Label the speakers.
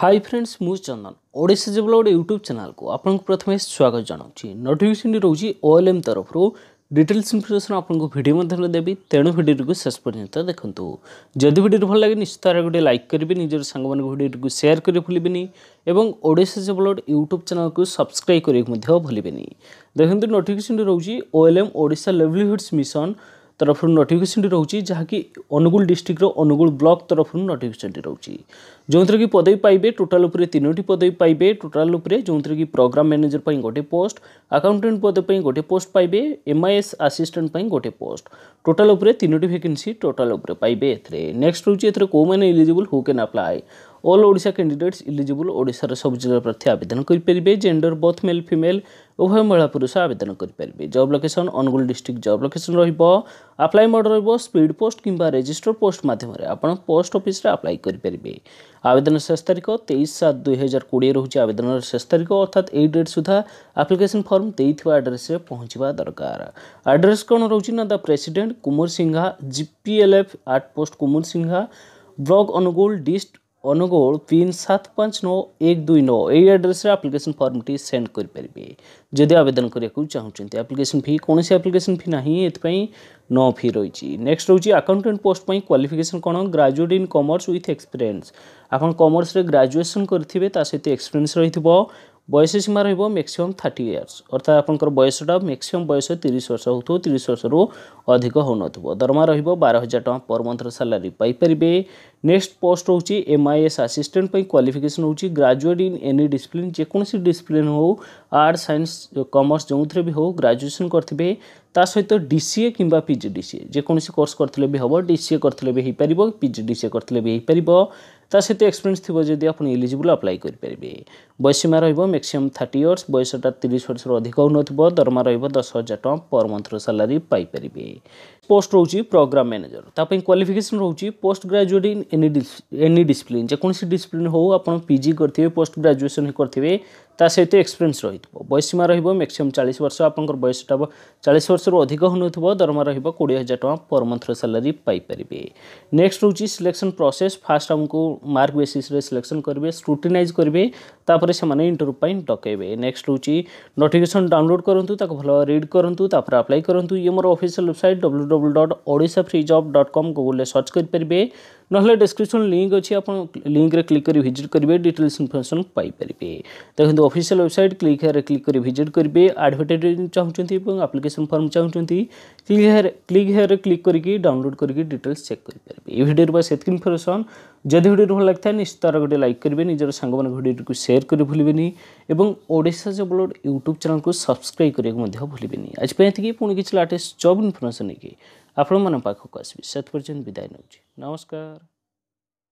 Speaker 1: high friends ମୁଁ ଚନ୍ଦନ ଓଡ଼ିଶା ଜେବଲ ଗୋଟେ YouTube ଚ୍ୟାନେଲ୍କୁ ଆପଣଙ୍କୁ ପ୍ରଥମେ ସ୍ୱାଗତ ଜଣାଉଛି ନୋଟିଫିକେସନ୍ଟି ରହୁଛି ଓ ଏଲ୍ ଏମ୍ ତରଫରୁ ଡିଟେଲ୍ସ ଇନଫର୍ମେସନ୍ ଆପଣଙ୍କୁ ଭିଡ଼ିଓ ମାଧ୍ୟମରେ ଦେବି ତେଣୁ ଭିଡ଼ିଓଟିକୁ ଶେଷ ପର୍ଯ୍ୟନ୍ତ ଦେଖନ୍ତୁ ଯଦି ଭିଡ଼ିଓଟି ଭଲ ଲାଗେ ନିଶ୍ଚିତ ଭାବରେ ଗୋଟେ ଲାଇକ୍ କରିବେ ନିଜର ସାଙ୍ଗମାନଙ୍କୁ ଭିଡ଼ିଓଟିକୁ ସେୟାର କରି ଭୁଲିବେନି ଏବଂ ଓଡ଼ିଶା ଜେବଲ ୟୁଟ୍ୟୁବ୍ ଚ୍ୟାନେଲ୍କୁ ସବସ୍କ୍ରାଇବ୍ କରିବାକୁ ମଧ୍ୟ ଭୁଲିବେନି ଦେଖନ୍ତୁ ନୋଟିଫିକେସନ୍ଟି ରହୁଛି O L M Odisha livelihoods mission तरफ नोटिफिकेसन रोचे जहाँकि अनुगुल डिस्ट्रिक्टर अनुगुल ब्लक तरफ नोटिफिकेसन रोचे जो थी पदवी पाइबे टोटाल तीनोट पदवी पाइबे टोटाल जो थी प्रोग्राम मैनेजर पर गोटे पोस्ट आकाउंटेंट पर गोटे पोस्ट पाइबे एम आई एस आसीस्टाट गोटे पोस्ट टोटाल तीनोट भेके टोटाल पाइबे नेक्स्ट रोचे एथर कौन मैंने eligible who can apply all Odisha candidates eligible ওড়িশার সব জিলা প্রার্থী আবেদন কই পেলিবে জেন্ডার বোথ মেল ফিমেল উভয় মড়া পুরুষ আবেদন কই পেলিবে job location Angul district job location রহিবো अप्लाई মডাল রহিবো স্পিড পোস্ট কিম্বা রেজিস্টার পোস্ট মাধ্যমে আপন পোস্ট অফিসে এপ্লাই কই পেলিবে আবেদন শেষ তারিখ 23/07/2020 রহুছে আবেদনের শেষ তারিখ অর্থাৎ এই ডেট सुधा অ্যাপ্লিকেশন ফর্ম দেই থিওয়া অ্যাড্রেসে পৌঁছবা দরকার অ্যাড্রেস কোণ রহুছিনা the president Kumarsingha GPLF at post Kumarsingha block Angul dist Angul pin ସାତ ପାଞ୍ଚ ନଅ ଏକ ଦୁଇ ନଅ ଏହି ଆଡ୍ରେସ୍ରେ ଆପ୍ଲିକେସନ୍ ଫର୍ମଟି ସେଣ୍ଡ କରିପାରିବେ ଯଦି ଆବେଦନ କରିବାକୁ ଚାହୁଁଛନ୍ତି ଆପ୍ଲିକେସନ୍ ଫି କୌଣସି ଆପ୍ଲିକେସନ୍ ଫି ନାହିଁ ଏଥିପାଇଁ ନଅ ଫି ରହିଛି ନେକ୍ସଟ ରହୁଛି ଆକାଉଣ୍ଟାଣ୍ଟ ପୋଷ୍ଟ ପାଇଁ କ୍ୱାଲିଫିକେସନ୍ କ'ଣ graduate in commerce with experience ଆପଣ କମର୍ସରେ ଗ୍ରାଜୁଏସନ୍ କରିଥିବେ ତା ସହିତ ଏକ୍ସପିରିଏନ୍ସ ରହିଥିବ ବୟସ ସୀମା ରହିବ ମ୍ୟାକ୍ସିମମ୍ ଥାର୍ଟି ଇୟର୍ସ ଅର୍ଥାତ୍ ଆପଣଙ୍କର ବୟସଟା ମ୍ୟାକ୍ସିମମ୍ ବୟସ ତିରିଶ ବର୍ଷ ହେଉଥିବ ତିରିଶ ବର୍ଷରୁ ଅଧିକ ହେଉନଥିବ ଦରମା ରହିବ ବାର ହଜାର ଟଙ୍କା ପର ମନ୍ଥର ସାଲାରୀ ପାଇପାରିବେ নেক্সট পোস্ট ହେଉଛି ଏମ୍ ଆଇ ଏସ୍ ଆସିଷ୍ଟାଣ୍ଟ ପାଇଁ କ୍ୱାଲିଫିକେସନ୍ ହେଉଛି ଗ୍ରାଜୁଏଟ୍ ଇନ୍ ଏନି ଡିସିପ୍ଲିନ୍ ଯେକୌଣସି ଡିସିପ୍ଲିନ୍ ହେଉ ଆର୍ଟ ସାଇନ୍ସ କମର୍ସ ଯେଉଁଥିରେ ବି ହେଉ ଗ୍ରାଜୁଏସନ୍ କରିଥିବେ ତା ସହିତ ଡି ସି ଏ କିମ୍ବା P G D C A ଯେକୌଣସି କୋର୍ସ କରିଥିଲେ ବି ହେବ ଡି ସି ଏ କରିଥିଲେ ବି ହୋଇପାରିବ P G D C A କରିଥିଲେ ବି ହୋଇପାରିବ ତା ସହିତ ଏକ୍ସପିରିଏନ୍ସ ଥିବ ଯଦି ଆପଣ ଏଲିଜିବୁଲ୍ ଆପ୍ଲାଏ କରିପାରିବେ ବୟସୀମା ରହିବ ମ୍ୟାକ୍ସିମମ୍ ଥାର୍ଟି ଇୟର୍ସ ବୟସଟା ତିରିଶ ବର୍ଷରୁ ଅଧିକ ହେଉନଥିବ ଦରମା ରହିବ ଦଶ ହଜାର ଟଙ୍କା ପର ମନ୍ଥର ସାଲାରୀ ପାଇପାରିବେ ପୋଷ୍ଟ ରହୁଛି ପ୍ରୋଗ୍ରାମ୍ ମ୍ୟାନେଜର ତା ପାଇଁ କ୍ୱାଲିଫିକେସନ୍ ରହୁଛି post graduate in any any discipline ଯେକୌଣସି ଡିସିପ୍ଲିନ୍ ହେଉ ଆପଣ ପି ଜି କରିଥିବେ ପୋଷ୍ଟ ଗ୍ରାଜୁଏସନ୍ କରିଥିବେ ତା ସହିତ ଏକ୍ସପିରିଏନ୍ସ ରହିଥିବ ବୟସୀମା ରହିବ ମ୍ୟାକ୍ସିମମ୍ ଚାଳିଶ ବର୍ଷ ଆପଣଙ୍କର ବୟସଟା ଚାଳିଶ ବର୍ଷରୁ ଅଧିକ ହେଉନଥିବ ଦରମା ରହିବ କୋଡ଼ିଏ ହଜାର ଟଙ୍କା ପର୍ ମନ୍ଥର ସାଲାରୀ ପାଇପାରିବେ ନେକ୍ସଟ ହେଉଛି ସିଲେକ୍ସନ୍ ପ୍ରୋସେସ୍ ଫାଷ୍ଟ ଆମକୁ ମାର୍କ ବେସିସ୍ରେ ସିଲେକ୍ସନ୍ କରିବେ ସ୍କ୍ରୁଟିନାଇଜ୍ କରିବେ ତାପରେ ସେମାନେ ଇଣ୍ଟରଭ୍ୟୁ ପାଇଁ ଡକେଇବେ ନେକ୍ସଟ ହେଉଛି ନୋଟିଫିକେସନ୍ ଡାଉନଲୋଡ଼ କରନ୍ତୁ ତାକୁ ଭଲ ରିଡ୍ କରନ୍ତୁ ତାପରେ ଆପ୍ଲାଏ କରନ୍ତୁ ଇଏ ମୋର official website W W dot Odisha free job dot com ଗୁଗୁଲରେ ସର୍ଚ୍ଚ କରିପାରିବେ নহলে ডেসক্রিপশন লিঙ্ক অছি আপন লিঙ্করে ক্লিক করে ভিজিট করবে ডিটেলস ইনফরমেশন পাই পারিবে দেখুন অফিসিয়াল ওয়েবসাইট ক্লিক হেয়ারে ক্লিক করে ভিজিট করবে আডভর্টাইজ চাহুছেন এবং আপ্লিকেশন ফর্ম চাহুছেন ক্লিক হেয়ারে ক্লিক হেয়ারে ক্লিক করি ডাউনলোড করি ডিটেলস চেক করে পারিবে এই ভিডিওর বা সেতকি ইনফরমেশন যদি ভিডিওটি ভাল লাগি নিশ্চিত তার গোটে লাইক করবে নিজের সাংগ ভিডিওটি সেয়ার করে ভুলবেনি এবং ওড়শা জবলোড ইউট্यूब চ্যানেল को सब्सक्राइब करने भूलें आज पे पुणी किसी लाटेस्ट जब इनफर्मेसन लेकिन आक्रमणमा पाखको अस्वि सत्वर्जन बिदाई नौजी नमस्कार